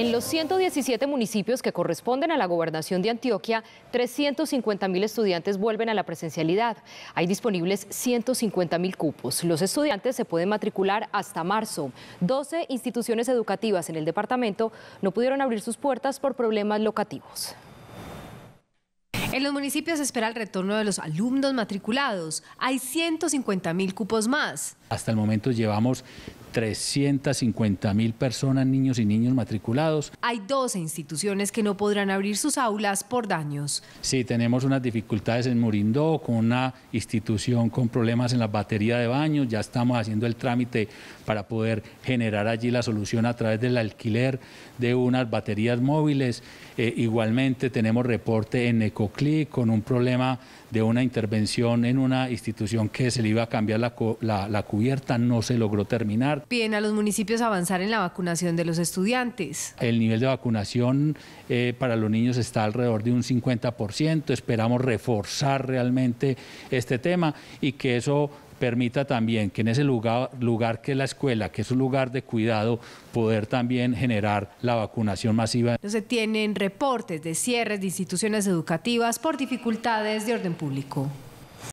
En los 117 municipios que corresponden a la gobernación de Antioquia, 350 mil estudiantes vuelven a la presencialidad. Hay disponibles 150 mil cupos. Los estudiantes se pueden matricular hasta marzo. 12 instituciones educativas en el departamento no pudieron abrir sus puertas por problemas locativos. En los municipios se espera el retorno de los alumnos matriculados. Hay 150 mil cupos más. Hasta el momento llevamos 350 mil personas, niños y niños matriculados. Hay 12 instituciones que no podrán abrir sus aulas por daños. Sí, tenemos unas dificultades en Murindó, con una institución con problemas en la batería de baños. Ya estamos haciendo el trámite para poder generar allí la solución a través del alquiler de unas baterías móviles. Eh, igualmente tenemos reporte en Ecoclic con un problema de una intervención en una institución que se le iba a cambiar la, la, la cubierta no se logró terminar. Piden a los municipios avanzar en la vacunación de los estudiantes. El nivel de vacunación eh, para los niños está alrededor de un 50%, esperamos reforzar realmente este tema y que eso permita también que en ese lugar, lugar que es la escuela, que es un lugar de cuidado, poder también generar la vacunación masiva. No se tienen reportes de cierres de instituciones educativas por dificultades de orden público.